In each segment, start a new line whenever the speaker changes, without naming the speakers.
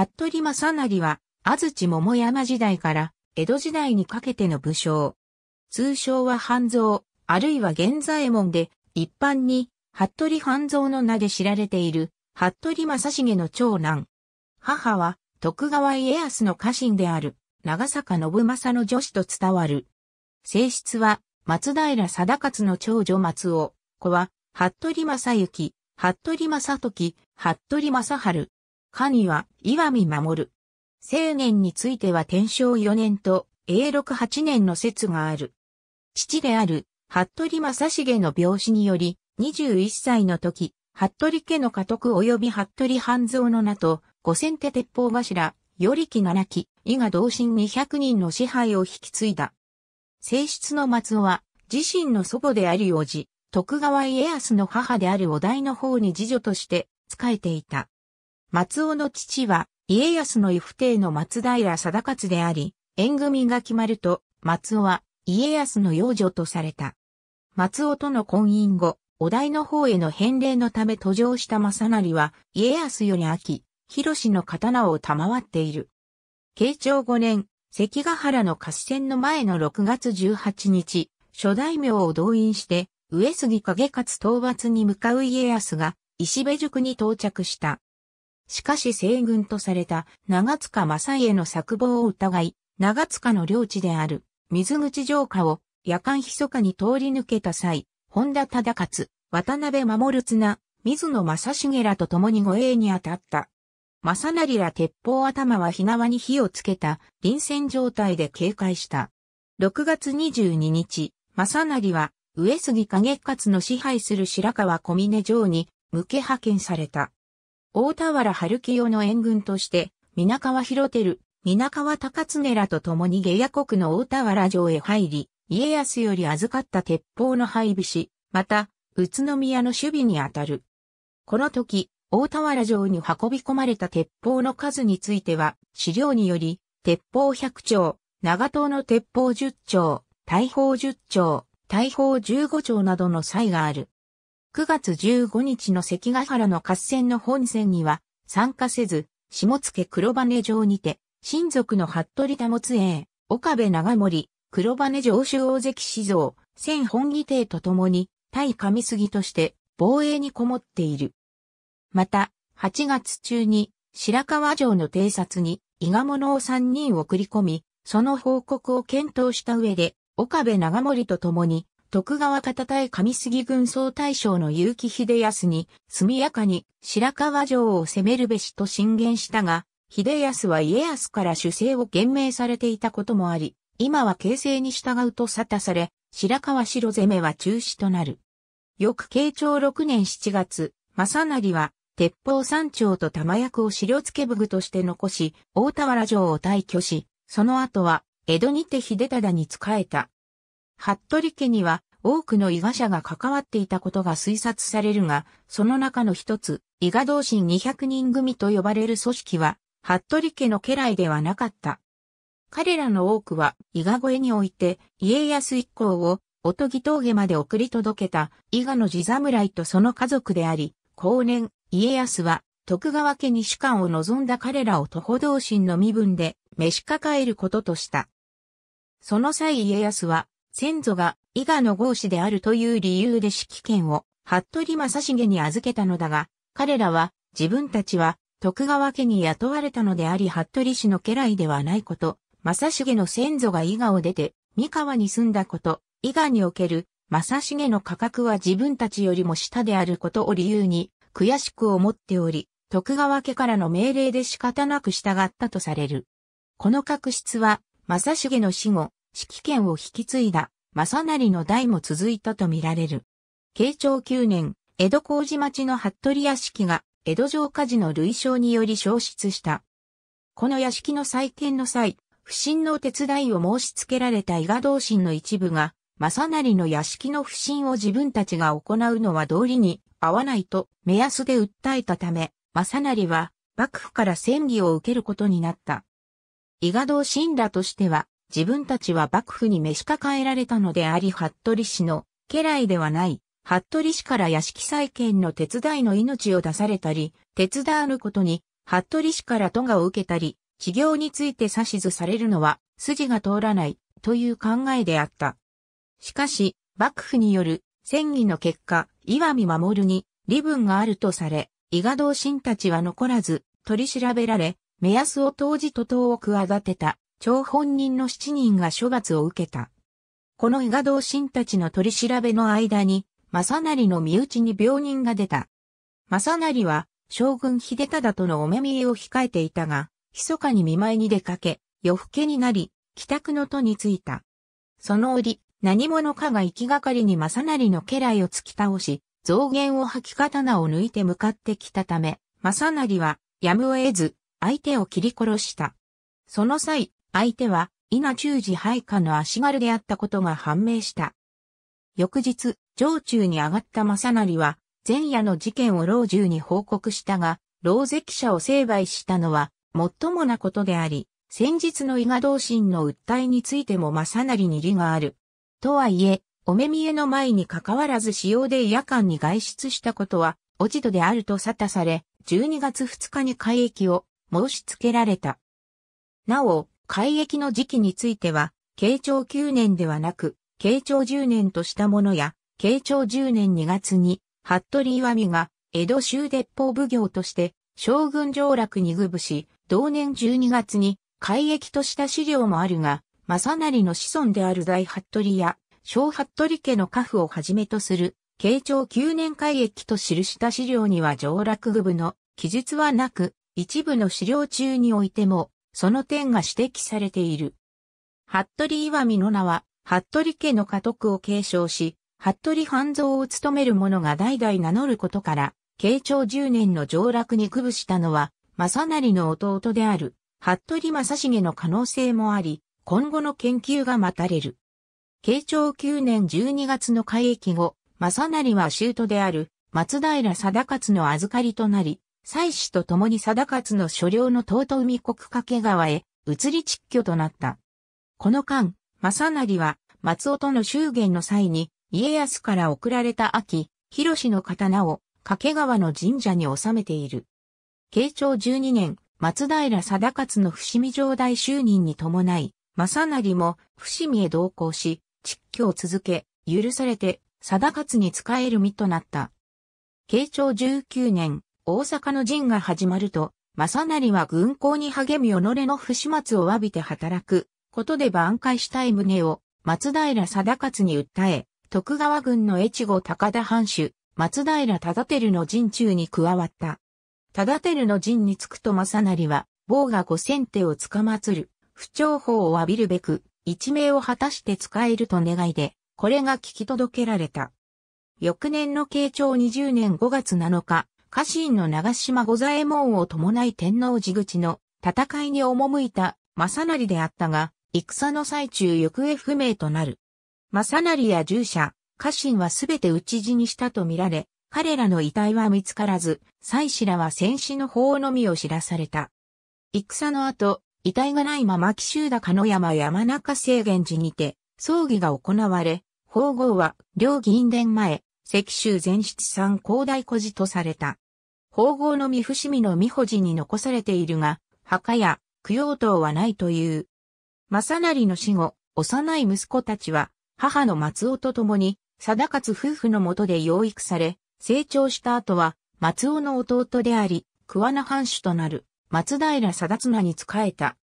服部正成は、安土桃山時代から江戸時代にかけての武将。通称は半蔵、あるいは現在門で、一般に、服部半蔵の名で知られている、服部正成の長男。母は、徳川家康の家臣である、長坂信正の女子と伝わる。性質は、松平定勝の長女松尾、子は、服部正行、服部正時、服部正春、神は岩見守る。青年については天正4年と永禄8年の説がある。父である、服部正成の病死により、21歳の時、服部家の家督及び服部半蔵の名と、五千手鉄砲柱、よりが七き、伊賀同心200人の支配を引き継いだ。正室の松尾は、自身の祖母である王子、徳川家康の母であるお代の方に次女として、仕えていた。松尾の父は、家康の異不帝の松平定勝であり、縁組が決まると、松尾は家康の養女とされた。松尾との婚姻後、お題の方への返礼のため途上した正成は、家康より秋、広の刀を賜っている。慶長5年、関ヶ原の合戦の前の6月18日、諸大名を動員して、上杉景勝討伐に向かう家康が、石部塾に到着した。しかし西軍とされた長塚正家の策謀を疑い、長塚の領地である水口城下を夜間密かに通り抜けた際、本田忠勝、渡辺守綱、水野正重らと共に護衛に当たった。正成ら鉄砲頭は火縄に火をつけた臨戦状態で警戒した。6月22日、正成は上杉景勝の支配する白川小峰城に向け派遣された。大田原春清の援軍として、皆川広照、皆川高常らと共に下野国の大田原城へ入り、家康より預かった鉄砲の配備し、また、宇都宮の守備にあたる。この時、大田原城に運び込まれた鉄砲の数については、資料により、鉄砲100丁、長刀の鉄砲10丁、大砲10丁、大砲15丁などの際がある。9月15日の関ヶ原の合戦の本戦には参加せず、下野黒羽城にて、親族の服部保つ英、岡部長森、黒羽城主大関史像、千本義帝と共に、対上杉として防衛にこもっている。また、8月中に白川城の偵察に伊賀者を3人送り込み、その報告を検討した上で、岡部長森と共に徳川方対上杉軍総大将の結城秀康に、速やかに白川城を攻めるべしと進言したが、秀康は家康から主制を厳命されていたこともあり、今は形勢に従うと沙汰され、白川城攻めは中止となる。翌慶長6年7月、正成は、鉄砲山頂と玉役を資料付武具として残し、大田原城を退去し、その後は、江戸にて秀忠に仕えた。服部家には多くの伊賀者が関わっていたことが推察されるが、その中の一つ、伊賀同心200人組と呼ばれる組織は、服部家の家来ではなかった。彼らの多くは、伊賀越えにおいて、家康一行を、おとぎ峠まで送り届けた、伊賀の地侍とその家族であり、後年、家康は、徳川家に主観を望んだ彼らを徒歩同心の身分で、召し抱えることとした。その際家康は、先祖が伊賀の合子であるという理由で指揮権を服部正成に預けたのだが、彼らは自分たちは徳川家に雇われたのであり服部氏の家来ではないこと、正成の先祖が伊賀を出て三河に住んだこと、伊賀における正成の価格は自分たちよりも下であることを理由に悔しく思っており、徳川家からの命令で仕方なく従ったとされる。この確執は、正成の死後、指揮権を引き継いだ正成の代も続いたとみられる。慶長9年、江戸事町の服部屋敷が江戸城火事の類焼により消失した。この屋敷の再建の際、不審のお手伝いを申し付けられた伊賀同心の一部が、正成の屋敷の不審を自分たちが行うのは道理に合わないと目安で訴えたため、正成は幕府から戦議を受けることになった。伊賀同心らとしては、自分たちは幕府に召し抱えられたのであり、服部氏の家来ではない、服部氏から屋敷再建の手伝いの命を出されたり、手伝わぬことに、服部氏から都が受けたり、治業について指図されるのは筋が通らないという考えであった。しかし、幕府による戦議の結果、岩見守に利分があるとされ、伊賀同心たちは残らず取り調べられ、目安を投じ徒党を企てた。張本人の7人が処罰を受けた。この伊賀同心たちの取り調べの間に、正成の身内に病人が出た。正成は、将軍秀忠とのお目見えを控えていたが、密かに見舞いに出かけ、夜更けになり、帰宅の途に着いた。その折、何者かが行きがかりに正成の家来を突き倒し、増言を吐き刀を抜いて向かってきたため、正成は、やむを得ず、相手を切り殺した。その際、相手は、稲中寺配下の足軽であったことが判明した。翌日、上中に上がった正成は、前夜の事件を老中に報告したが、老関者を成敗したのは、最もなことであり、先日の伊賀同心の訴えについても正成に理がある。とはいえ、お目見えの前に関わらず使用で夜間に外出したことは、落ち度であると沙汰され、12月2日に改役を申し付けられた。なお、改役の時期については、慶長9年ではなく、慶長10年としたものや、慶長10年2月に、服部岩見が、江戸州鉄砲奉行として、将軍上洛に愚部し、同年12月に、改役とした資料もあるが、正成の子孫である大服部や、小服部家の家父をはじめとする、慶長9年改役と記した資料には上洛愚部の記述はなく、一部の資料中においても、その点が指摘されている。服部岩見の名は、服部家の家督を継承し、服部半蔵を務める者が代々名乗ることから、慶長10年の上落に苦分したのは、正成の弟である、服部正成の可能性もあり、今後の研究が待たれる。慶長9年12月の会役後、正成は舅である松平定勝の預かりとなり、妻子と共に定勝の所領の遠海国掛川へ移り蟄居となった。この間、正成は松尾との祝言の際に家康から贈られた秋、広の刀を掛川の神社に収めている。慶長12年、松平定勝の伏見城代就任に伴い、正成も伏見へ同行し、蟄居を続け、許されて、定勝に仕える身となった。慶長19年、大阪の陣が始まると、正成は軍港に励み己の不始末を詫びて働く、ことで挽回したい旨を、松平定勝に訴え、徳川軍の越後高田藩主、松平忠輝の陣中に加わった。忠輝の陣に着くと正成は、棒が五千手をつかまつる、不調法を浴びるべく、一命を果たして使えると願いで、これが聞き届けられた。翌年の慶長20年5月7日、家臣の長島五左衛門を伴い天皇寺口の戦いに赴いた正成であったが、戦の最中行方不明となる。正成や従者、家臣はすべて討ち死にしたとみられ、彼らの遺体は見つからず、妻子らは戦死の法のみを知らされた。戦の後、遺体がないまま紀州高野山山中制限寺にて、葬儀が行われ、法号は、両議員殿前、石州全室山広大古寺とされた。宝后の三伏見の三保寺に残されているが、墓や供養塔はないという。正成の死後、幼い息子たちは、母の松尾と共に、貞勝夫婦のもとで養育され、成長した後は、松尾の弟であり、桑名藩主となる、松平貞綱に仕えた。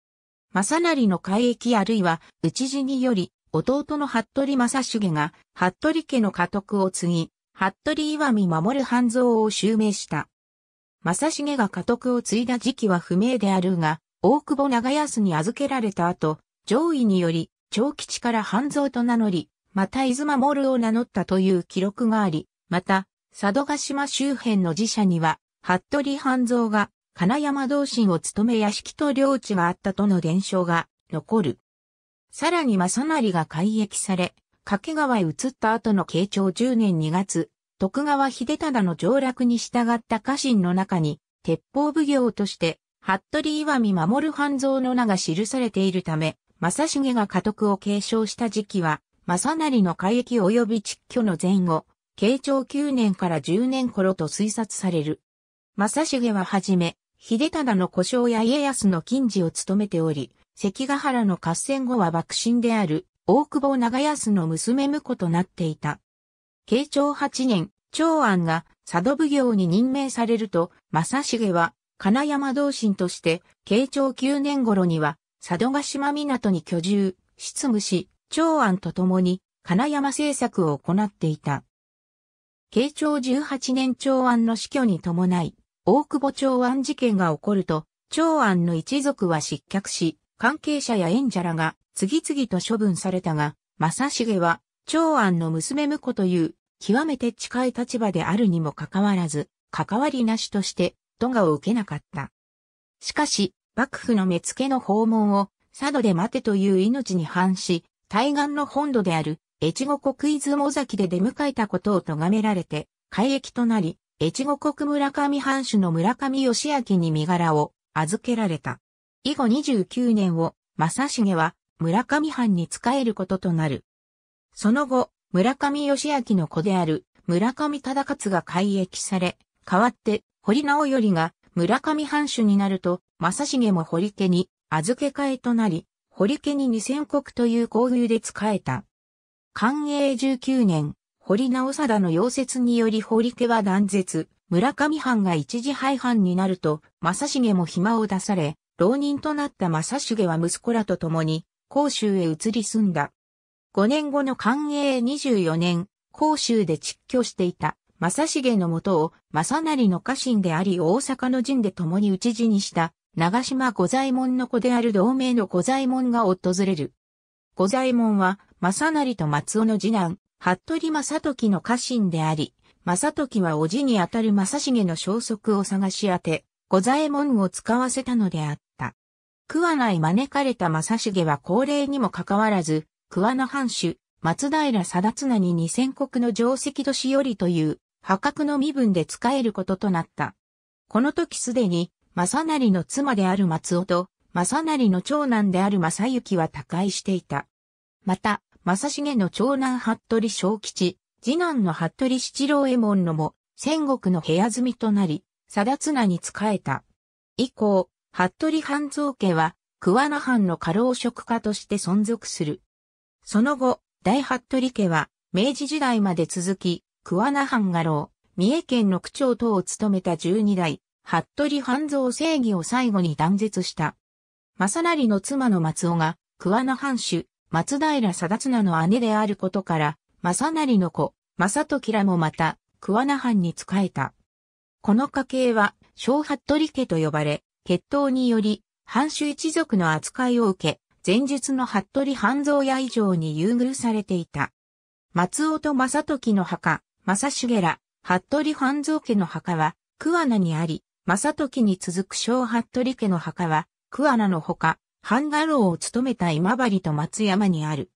正成の改易あるいは、内地により、弟の服部正重が、服部家の家督を継ぎ、服部岩見守る半蔵を襲名した。正重が家督を継いだ時期は不明であるが、大久保長安に預けられた後、上位により、長吉から半蔵と名乗り、また伊豆守を名乗ったという記録があり、また、佐渡島周辺の寺社には、服部半蔵が金山同心を務め屋敷と領地があったとの伝承が残る。さらに正成が改役され、掛川へ移った後の慶長10年2月、徳川秀忠の上洛に従った家臣の中に、鉄砲奉行として、服部岩見守半蔵の名が記されているため、正成が家督を継承した時期は、正成の海域及び蟄居の前後、慶長9年から10年頃と推察される。正成ははじめ、秀忠の故障や家康の近事を務めており、関ヶ原の合戦後は幕臣である、大久保長安の娘婿となっていた。慶長8年、長安が佐渡奉行に任命されると、正成は金山同心として、慶長9年頃には、佐渡島港に居住、執務し、長安と共に金山政策を行っていた。慶長18年長安の死去に伴い、大久保長安事件が起こると、長安の一族は失脚し、関係者や縁者らが次々と処分されたが、正成は長安の娘婿という極めて近い立場であるにもかかわらず、関わりなしとして、都がを受けなかった。しかし、幕府の目付の訪問を、佐渡で待てという命に反し、対岸の本土である、越後国出雲崎で出迎えたことを咎められて、改易となり、越後国村上藩主の村上義明に身柄を預けられた。以後29年を、正成は村上藩に仕えることとなる。その後、村上義明の子である村上忠勝が改役され、代わって堀直頼が村上藩主になると、正成も堀家に預け替えとなり、堀家に二千石という交流で仕えた。寛永19年、堀直貞の溶接により堀家は断絶、村上藩が一時廃藩になると、正成も暇を出され、浪人となった正成は息子らと共に、甲州へ移り住んだ。5年後の寛永24年、甲州で蟄居していた、正成のもとを、正成の家臣であり大阪の陣で共に討ち死にした、長島五左衛門の子である同盟の五左衛門が訪れる。五左衛門は、正成と松尾の次男、服部正時の家臣であり、正時は叔父にあたる正成の消息を探し当て、五左衛門を使わせたのであった。食わない招かれた正成は高齢にもかかわらず、桑名藩主、松平貞綱に二千国の定石年寄りという破格の身分で仕えることとなった。この時すでに、正成の妻である松尾と、正成の長男である正幸は他界していた。また、正成の長男服部正吉、次男の服部七郎右衛門のも、戦国の部屋住みとなり、貞綱に仕えた。以降、服部半蔵家は、桑名藩の過労職家として存続する。その後、大服部家は、明治時代まで続き、桑名藩画廊、三重県の区長等を務めた十二代、服部半蔵正義を最後に断絶した。正成の妻の松尾が、桑名藩主、松平貞綱の姉であることから、正成の子、正時らもまた、桑名藩に仕えた。この家系は、小服部家と呼ばれ、血統により、藩主一族の扱いを受け、前述の服部半蔵屋以上に優遇されていた。松尾と正時の墓、正重ら、服部半蔵家の墓は、桑名にあり、正時に続く小服部家の墓は、桑名のほか、半画廊を務めた今治と松山にある。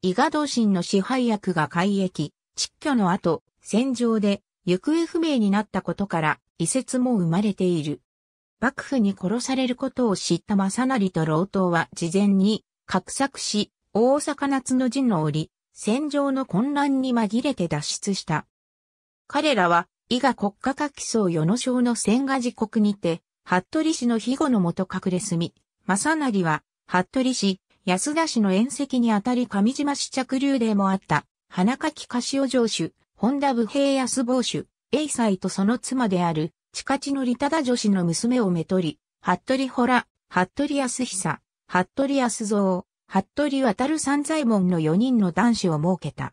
伊賀同心の支配役が改役、蟄居の後、戦場で行方不明になったことから、遺説も生まれている。幕府に殺されることを知った正成と老頭は事前に、画策し、大阪夏の陣の折、戦場の混乱に紛れて脱出した。彼らは、伊賀国家家基層与野省の千賀時刻にて、服部氏の庇護のもと隠れ住み、正成は、服部氏、安田氏の縁石にあたり上島市着流でもあった、花垣柏城主、本田武平安坊主、英才とその妻である、地下地の利忠女子の娘をめとり、服部ほら、服部康久、服部康蔵、服部渡三左衛門の4人の男子を設けた。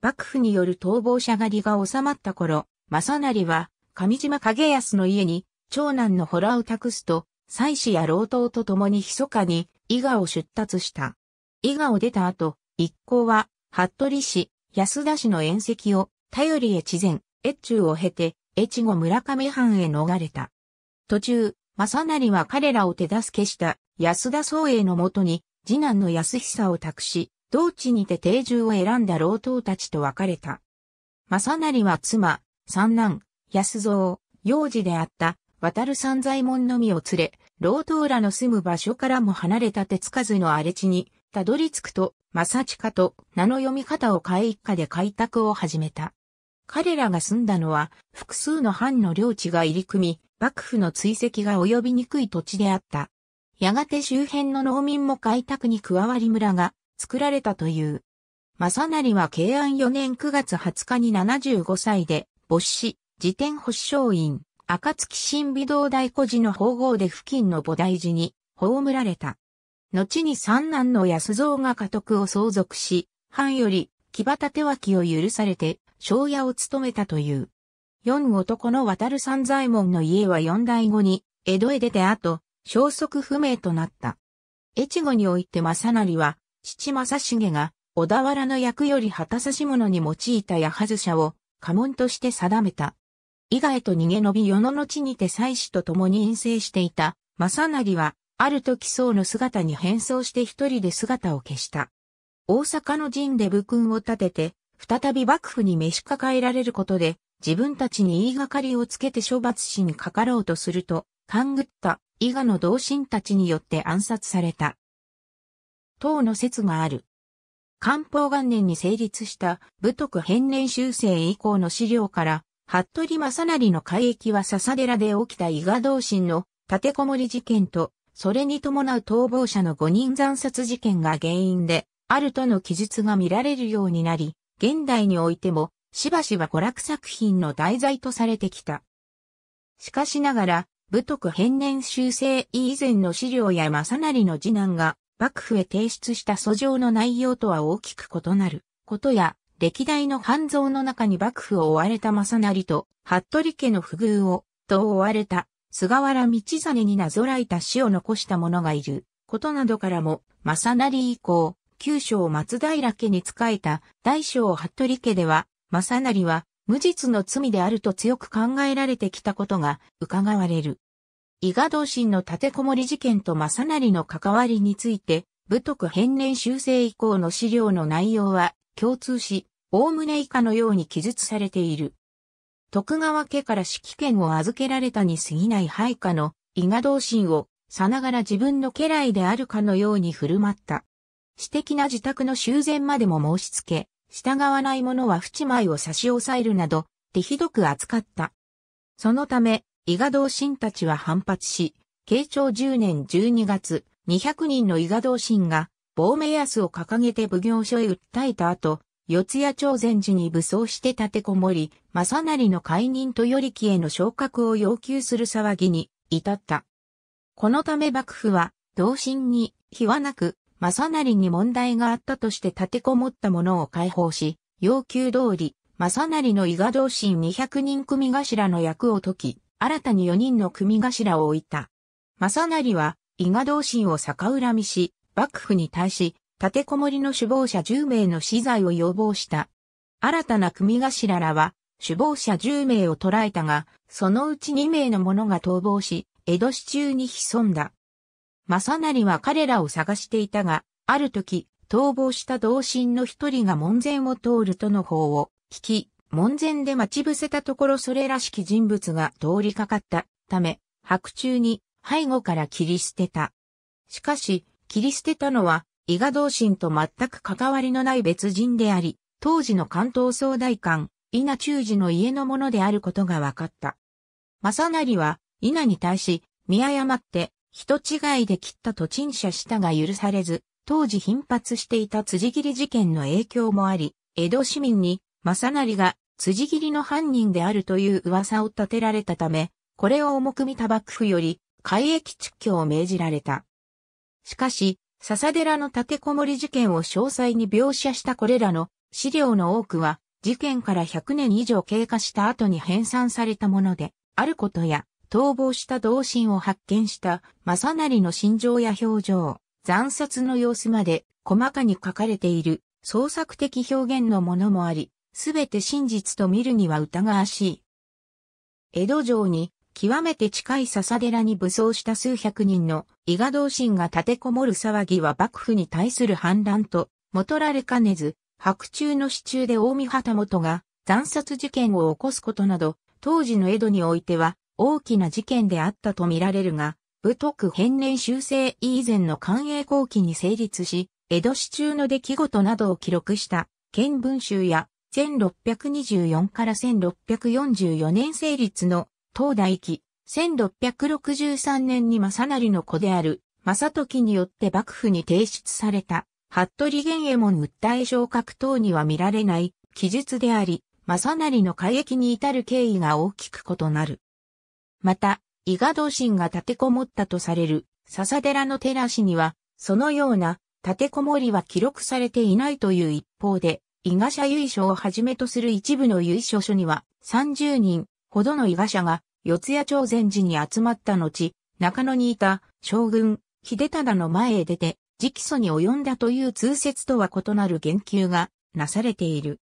幕府による逃亡者狩りが収まった頃、正成は、上島景康の家に、長男のラを託すと、妻子や老頭と共に密かに、伊賀を出立した。伊賀を出た後、一行は、服部氏、安田氏の宴席を、頼りへ地前、越中を経て、越後村上藩へ逃れた。途中、正成は彼らを手助けした安田宗英のもとに、次男の安久を託し、同地にて定住を選んだ老頭たちと別れた。正成は妻、三男、安蔵、幼児であった渡る三左衛門のみを連れ、老頭らの住む場所からも離れた手つかずの荒れ地に、たどり着くと、正近と名の読み方を変え一家で開拓を始めた。彼らが住んだのは複数の藩の領地が入り組み、幕府の追跡が及びにくい土地であった。やがて周辺の農民も開拓に加わり村が作られたという。正成は慶安4年9月20日に75歳で没死、自転保証院、暁新美堂大孤児の法号で付近の菩提寺に葬られた。後に三男の安蔵が家督を相続し、藩より木畑手脇を許されて庄屋を務めたという。四男の渡る三左衛門の家は四代後に、江戸へ出て後、消息不明となった。越後において正成は、父正成が、小田原の役より旗差し物に用いた矢外者を、家紋として定めた。伊賀へと逃げ延び世の後にて妻子と共に陰性していた、正成は、ある時僧の姿に変装して一人で姿を消した。大阪の陣で武勲を立てて、再び幕府に召し抱えられることで、自分たちに言いがかりをつけて処罰しにかかろうとすると、勘ぐった伊賀の同心たちによって暗殺された。等の説がある。漢方元年に成立した武徳編年修正以降の資料から、服部正成の海域は笹寺で起きた伊賀同心の立てこもり事件と、それに伴う逃亡者の5人惨殺事件が原因で、あるとの記述が見られるようになり、現代においても、しばしば娯楽作品の題材とされてきた。しかしながら、武徳編年修正以前の資料や正成の次男が、幕府へ提出した訴状の内容とは大きく異なることや、歴代の半蔵の中に幕府を追われた正成と、服部家の不遇を、と追われた、菅原道真になぞらえた死を残した者がいる、ことなどからも、正成以降、旧章松平家に仕えた大将服部家では、正成は無実の罪であると強く考えられてきたことが伺われる。伊賀同心の立てこもり事件と正成の関わりについて、武徳変年修正以降の資料の内容は共通し、おおむね以下のように記述されている。徳川家から指揮権を預けられたに過ぎない配下の伊賀同心をさながら自分の家来であるかのように振る舞った。私的な自宅の修繕までも申し付け、従わない者は淵前を差し押さえるなど、手ひどく扱った。そのため、伊賀同心たちは反発し、慶長10年12月、200人の伊賀同心が、亡命安を掲げて奉行所へ訴えた後、四谷朝禅寺に武装して立てこもり、正成の解任とり、木への昇格を要求する騒ぎに至った。このため幕府は、同心に、非はなく、正成に問題があったとして立てこもった者を解放し、要求通り、正成の伊賀同心200人組頭の役を解き、新たに4人の組頭を置いた。正成は、伊賀同心を逆恨みし、幕府に対し、立てこもりの首謀者10名の死罪を要望した。新たな組頭らは、首謀者10名を捕らえたが、そのうち2名の者が逃亡し、江戸市中に潜んだ。正成は彼らを探していたが、ある時、逃亡した同心の一人が門前を通るとの方を聞き、門前で待ち伏せたところそれらしき人物が通りかかったため、白昼に背後から切り捨てた。しかし、切り捨てたのは、伊賀同心と全く関わりのない別人であり、当時の関東総大官、稲中寺の家のものであることが分かった。正成は、稲に対し、見誤って、人違いで切ったと陳謝したが許されず、当時頻発していた辻切り事件の影響もあり、江戸市民に、正成が辻切りの犯人であるという噂を立てられたため、これを重く見た幕府より、海役出去を命じられた。しかし、笹寺の立てこもり事件を詳細に描写したこれらの資料の多くは、事件から100年以上経過した後に編纂されたもので、あることや、逃亡した同心を発見した正成の心情や表情、残殺の様子まで細かに書かれている創作的表現のものもあり、すべて真実と見るには疑わしい。江戸城に極めて近い笹寺に武装した数百人の伊賀同心が立てこもる騒ぎは幕府に対する反乱と、もとられかねず、白昼の支柱で大見旗本が惨殺事件を起こすことなど、当時の江戸においては大きな事件であったとみられるが、武徳変年修正以前の官営後期に成立し、江戸市中の出来事などを記録した、県文集や、1624から1644年成立の、東大記、1663年に正成の子である、正時によって幕府に提出された、服部源右衛門訴え昇格等には見られない記述であり、正成の改易に至る経緯が大きく異なる。また、伊賀同心が立てこもったとされる笹寺の寺師には、そのような立てこもりは記録されていないという一方で、伊賀社由緒をはじめとする一部の由緒書には、30人ほどの伊賀社が四谷町前寺に集まった後、中野にいた将軍、秀忠の前へ出て、直訴に及んだという通説とは異なる言及がなされている。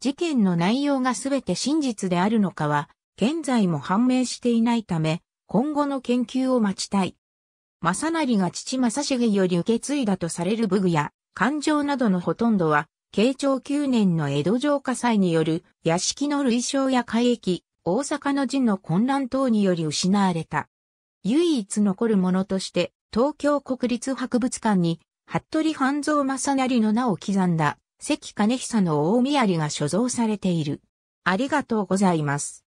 事件の内容が全て真実であるのかは現在も判明していないため、今後の研究を待ちたい。正成が父正成より受け継いだとされる武具や、勘定などのほとんどは、慶長9年の江戸城火災による屋敷の類焼や海域、大阪の陣の混乱等により失われた。唯一残るものとして、東京国立博物館に、服部半蔵正成の名を刻んだ、関金久の大宮里が所蔵されている。ありがとうございます。